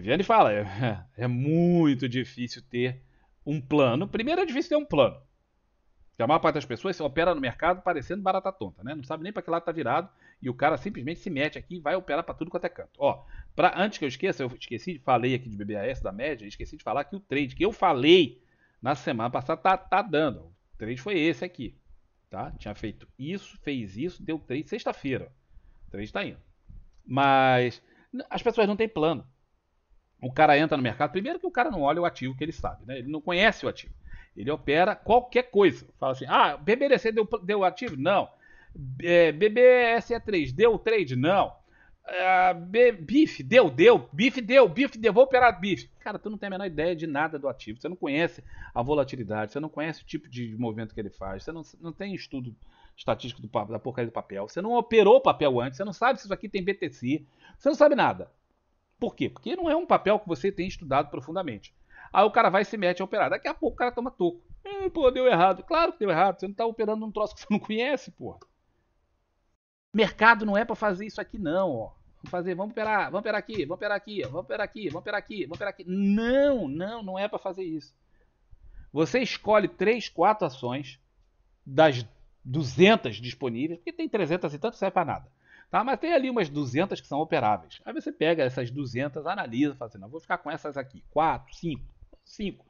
Viviane fala, é, é muito difícil ter um plano. Primeiro é difícil ter um plano. Porque a maior parte das pessoas se opera no mercado parecendo barata tonta, né? Não sabe nem para que lado está virado e o cara simplesmente se mete aqui e vai operar para tudo quanto é canto. Ó, antes que eu esqueça, eu esqueci, falei aqui de BBAS da média, esqueci de falar que o trade que eu falei na semana passada tá, tá dando. O trade foi esse aqui, tá? Tinha feito isso, fez isso, deu trade sexta-feira. O trade está indo. Mas as pessoas não têm plano. O cara entra no mercado, primeiro que o cara não olha o ativo que ele sabe, né? Ele não conhece o ativo. Ele opera qualquer coisa. Fala assim: ah, BBDC deu, deu ativo? Não. É, BBSE3 deu trade? Não. É, BIF deu, deu. BIF deu, BIF deu. Vou operar BIF. Cara, tu não tem a menor ideia de nada do ativo. Você não conhece a volatilidade, você não conhece o tipo de movimento que ele faz, você não, não tem estudo estatístico do, da porcaria do papel, você não operou o papel antes, você não sabe se isso aqui tem BTC, você não sabe nada. Por quê? Porque não é um papel que você tem estudado profundamente. Aí o cara vai e se mete a operar. Daqui a pouco o cara toma toco. Hum, pô, deu errado. Claro que deu errado. Você não está operando um troço que você não conhece, pô. Mercado não é para fazer isso aqui, não, ó. Vamos fazer, vamos operar, vamos operar aqui, vamos operar aqui, vamos operar aqui, vamos operar aqui, vamos operar aqui. Não, não, não é para fazer isso. Você escolhe três, quatro ações das 200 disponíveis, porque tem 300 e tanto, serve para nada. Tá? Mas tem ali umas 200 que são operáveis. Aí você pega essas 200, analisa, fala assim, vou ficar com essas aqui, 4, 5, 5.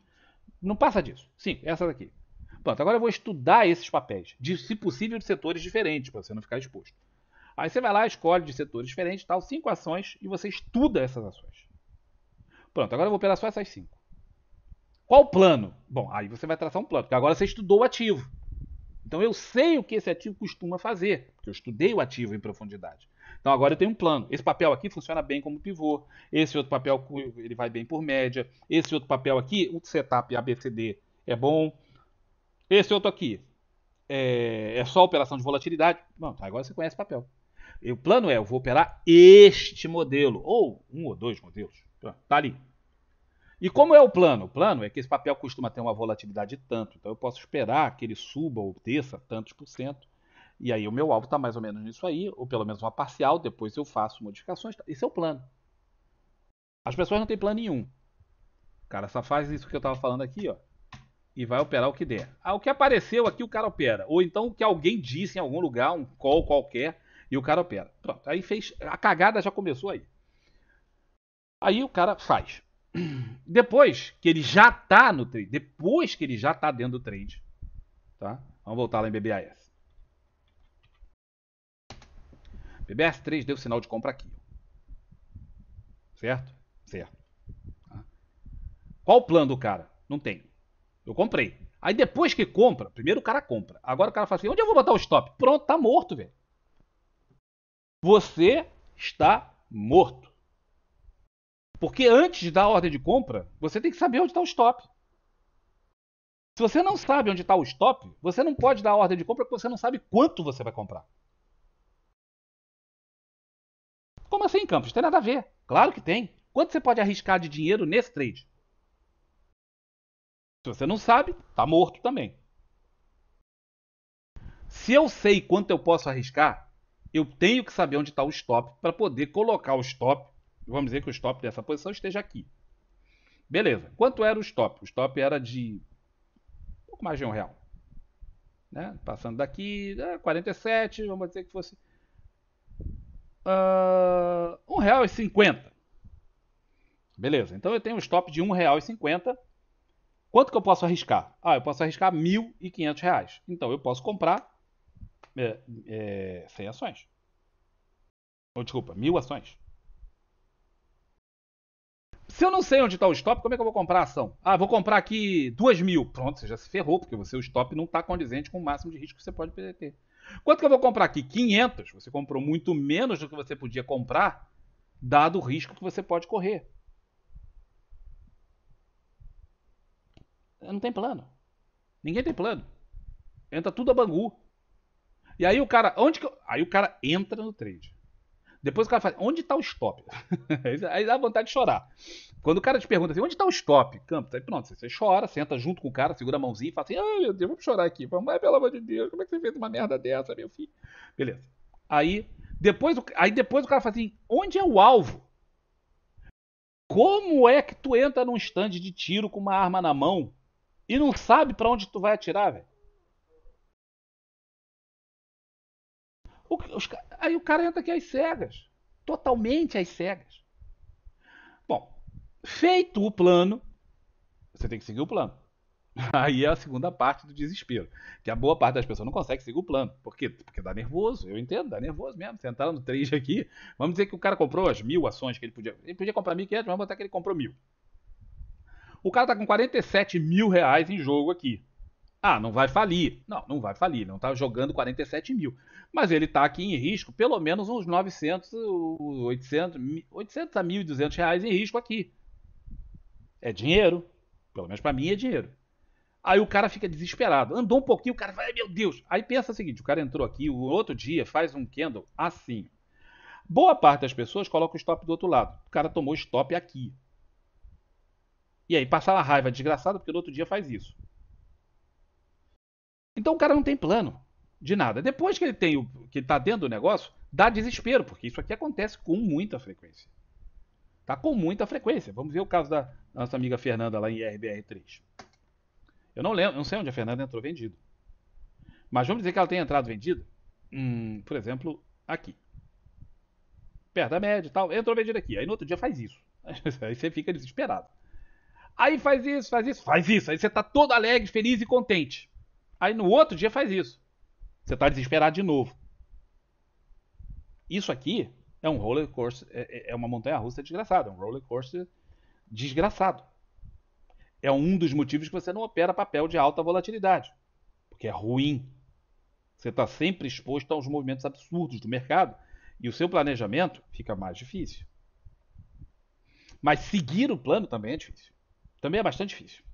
Não passa disso, 5, essas aqui. Pronto, agora eu vou estudar esses papéis, de, se possível de setores diferentes, para você não ficar exposto. Aí você vai lá, escolhe de setores diferentes, tal, cinco ações, e você estuda essas ações. Pronto, agora eu vou pegar só essas cinco. Qual o plano? Bom, aí você vai traçar um plano, porque agora você estudou o ativo. Então eu sei o que esse ativo costuma fazer, porque eu estudei o ativo em profundidade. Então agora eu tenho um plano. Esse papel aqui funciona bem como pivô, esse outro papel ele vai bem por média, esse outro papel aqui, o setup ABCD é bom. Esse outro aqui é, é só operação de volatilidade. Bom, então agora você conhece o papel. E o plano é, eu vou operar este modelo, ou um ou dois modelos. Tá ali. E como é o plano? O plano é que esse papel costuma ter uma volatilidade tanto, então eu posso esperar que ele suba ou desça tantos por cento. E aí o meu alvo está mais ou menos nisso aí, ou pelo menos uma parcial, depois eu faço modificações. Tá? Esse é o plano. As pessoas não têm plano nenhum. O cara só faz isso que eu estava falando aqui, ó. E vai operar o que der. Ah, o que apareceu aqui o cara opera. Ou então o que alguém disse em algum lugar, um call qualquer, e o cara opera. Pronto, aí fez. A cagada já começou aí. Aí o cara faz. Depois que ele já está no trade, depois que ele já está dentro do trade, tá? Vamos voltar lá em BBAS. BBAS 3 deu sinal de compra aqui. Certo? Certo. Tá? Qual o plano do cara? Não tem. Eu comprei. Aí depois que compra, primeiro o cara compra. Agora o cara fala assim: onde eu vou botar o stop? Pronto, tá morto, velho. Você está morto. Porque antes de dar a ordem de compra, você tem que saber onde está o stop. Se você não sabe onde está o stop, você não pode dar a ordem de compra porque você não sabe quanto você vai comprar. Como assim, Campos? Tem nada a ver. Claro que tem. Quanto você pode arriscar de dinheiro nesse trade? Se você não sabe, está morto também. Se eu sei quanto eu posso arriscar, eu tenho que saber onde está o stop para poder colocar o stop Vamos dizer que o stop dessa posição esteja aqui. Beleza. Quanto era o stop? O stop era de um pouco mais de um real. Né? Passando daqui, 47, é, vamos dizer que fosse uh, um real e cinquenta. Beleza. Então eu tenho um stop de um real e cinquenta. Quanto que eu posso arriscar? Ah, eu posso arriscar mil e quinhentos reais. Então eu posso comprar é, é, 100 ações. Ou desculpa, mil ações. Se eu não sei onde está o stop, como é que eu vou comprar a ação? Ah, vou comprar aqui 2 mil. Pronto, você já se ferrou, porque você, o stop não está condizente com o máximo de risco que você pode ter. Quanto que eu vou comprar aqui? 500. Você comprou muito menos do que você podia comprar, dado o risco que você pode correr. Não tem plano. Ninguém tem plano. Entra tudo a bangu. E aí o cara, onde que eu... aí o cara entra no trade. Depois o cara fala, onde está o stop? aí dá vontade de chorar. Quando o cara te pergunta assim, onde está o stop? Campos, tá aí pronto, você chora, senta junto com o cara, segura a mãozinha e fala assim, ai meu Deus, vamos chorar aqui. Mas pelo amor de Deus, como é que você fez uma merda dessa, meu filho? Beleza. Aí depois, aí depois o cara fala assim, onde é o alvo? Como é que tu entra num stand de tiro com uma arma na mão e não sabe para onde tu vai atirar, velho? Os, Aí o cara entra aqui às cegas, totalmente às cegas. Bom, feito o plano, você tem que seguir o plano. Aí é a segunda parte do desespero, que a boa parte das pessoas não consegue seguir o plano. Por quê? Porque dá nervoso, eu entendo, dá nervoso mesmo. Sentaram no trade aqui, vamos dizer que o cara comprou as mil ações que ele podia. Ele podia comprar 1.500, vamos botar que ele comprou mil. O cara tá com 47 mil reais em jogo aqui. Ah, não vai falir. Não, não vai falir, não está jogando 47 mil. Mas ele está aqui em risco, pelo menos uns 900, 800, 800 a 1.200 reais em risco aqui. É dinheiro. Pelo menos para mim é dinheiro. Aí o cara fica desesperado. Andou um pouquinho, o cara vai, meu Deus. Aí pensa o seguinte, o cara entrou aqui, o outro dia faz um candle assim. Boa parte das pessoas coloca o stop do outro lado. O cara tomou stop aqui. E aí passa a raiva desgraçada porque no outro dia faz isso. Então o cara não tem plano de nada. Depois que ele tem o que está dentro do negócio, dá desespero, porque isso aqui acontece com muita frequência. Tá com muita frequência. Vamos ver o caso da nossa amiga Fernanda lá em RBR3. Eu não lembro, não sei onde a Fernanda entrou vendido. Mas vamos dizer que ela tem entrado vendida, hum, por exemplo, aqui. Perto da média e tal, entrou vendida aqui. Aí no outro dia faz isso. Aí você fica desesperado. Aí faz isso, faz isso, faz isso. Aí você está todo alegre, feliz e contente. Aí no outro dia faz isso. Você está desesperado de novo. Isso aqui é um roller coaster, é, é, é uma montanha russa desgraçada, é um roller coaster desgraçado. É um dos motivos que você não opera papel de alta volatilidade, porque é ruim. Você está sempre exposto aos movimentos absurdos do mercado e o seu planejamento fica mais difícil. Mas seguir o plano também é difícil. Também é bastante difícil.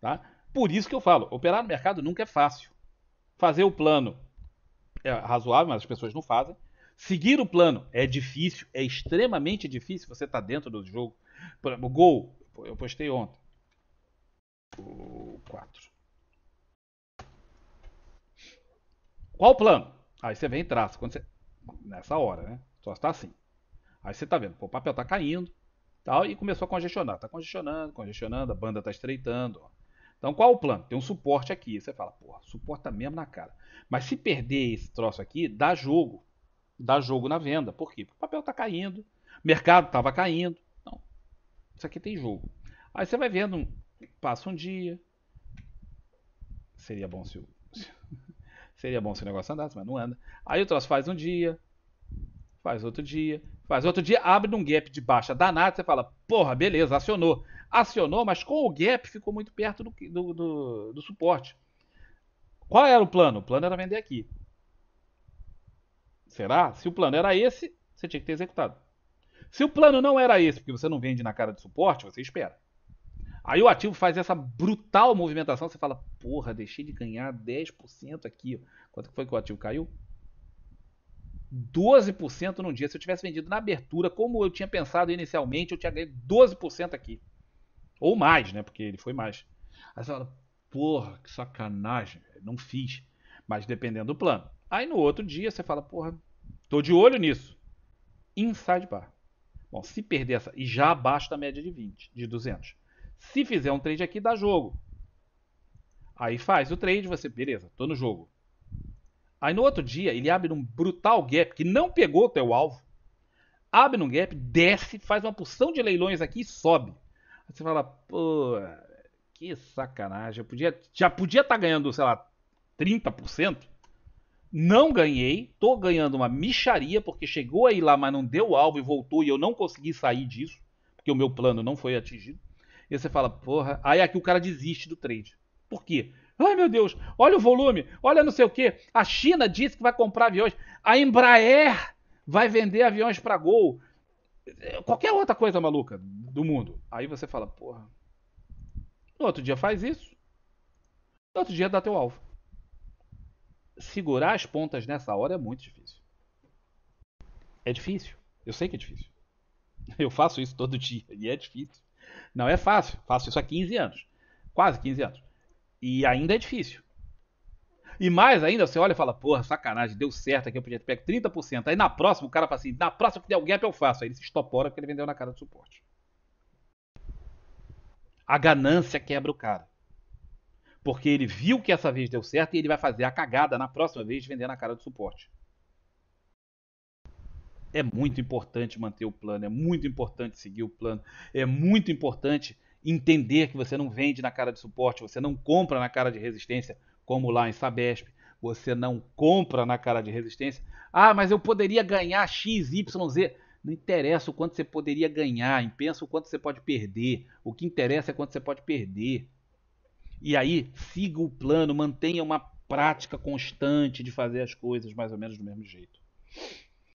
Tá? Por isso que eu falo, operar no mercado nunca é fácil. Fazer o plano é razoável, mas as pessoas não fazem. Seguir o plano é difícil, é extremamente difícil. Você está dentro do jogo. Por exemplo, o gol, eu postei ontem. O 4. Qual o plano? Aí você vem e traça. Quando você... Nessa hora, né? Só está assim. Aí você está vendo, pô, o papel está caindo tal, e começou a congestionar. Está congestionando, congestionando, a banda está estreitando. Ó. Então qual o plano? Tem um suporte aqui. Você fala, porra, suporta mesmo na cara. Mas se perder esse troço aqui, dá jogo. Dá jogo na venda. Por quê? Porque o papel está caindo, o mercado estava caindo. Então, isso aqui tem jogo. Aí você vai vendo, passa um dia. Seria bom se o. Seria bom se o negócio andasse, mas não anda. Aí o troço faz um dia, faz outro dia. Faz outro dia, abre um gap de baixa danado, você fala, porra, beleza, acionou. Acionou, mas com o gap ficou muito perto do, do, do, do suporte. Qual era o plano? O plano era vender aqui. Será? Se o plano era esse, você tinha que ter executado. Se o plano não era esse, porque você não vende na cara de suporte, você espera. Aí o ativo faz essa brutal movimentação, você fala, porra, deixei de ganhar 10% aqui. Quanto foi que o ativo caiu? 12% num dia. Se eu tivesse vendido na abertura, como eu tinha pensado inicialmente, eu tinha ganho 12% aqui. Ou mais, né? Porque ele foi mais. Aí você fala, porra, que sacanagem, não fiz. Mas dependendo do plano. Aí no outro dia você fala, porra, tô de olho nisso. Inside bar. Bom, se perder essa, e já abaixo da média de 20, de 200. Se fizer um trade aqui, dá jogo. Aí faz o trade, você, beleza, tô no jogo. Aí no outro dia ele abre um brutal gap que não pegou o teu alvo, abre um gap, desce, faz uma porção de leilões aqui e sobe. Aí você fala, pô, que sacanagem, eu podia, já podia estar tá ganhando, sei lá, 30%. Não ganhei, tô ganhando uma micharia porque chegou aí lá, mas não deu o alvo e voltou e eu não consegui sair disso, porque o meu plano não foi atingido. E você fala, porra, aí aqui o cara desiste do trade. Por quê? Ai meu Deus, olha o volume, olha não sei o que. A China disse que vai comprar aviões. A Embraer vai vender aviões para Gol. Qualquer outra coisa maluca do mundo. Aí você fala, porra. No outro dia faz isso. No outro dia dá teu alvo. Segurar as pontas nessa hora é muito difícil. É difícil. Eu sei que é difícil. Eu faço isso todo dia e é difícil. Não é fácil. Faço isso há 15 anos. Quase 15 anos. E ainda é difícil. E mais ainda, você olha e fala, porra, sacanagem, deu certo aqui, eu podia ter 30%. Aí na próxima, o cara fala assim, na próxima que der o gap eu faço. Aí ele se estopora porque ele vendeu na cara do suporte. A ganância quebra o cara. Porque ele viu que essa vez deu certo e ele vai fazer a cagada na próxima vez de vender na cara do suporte. É muito importante manter o plano, é muito importante seguir o plano, é muito importante entender que você não vende na cara de suporte, você não compra na cara de resistência, como lá em Sabesp, você não compra na cara de resistência. Ah, mas eu poderia ganhar X, Y, Z. Não interessa o quanto você poderia ganhar, pensa o quanto você pode perder. O que interessa é quanto você pode perder. E aí, siga o plano, mantenha uma prática constante de fazer as coisas mais ou menos do mesmo jeito.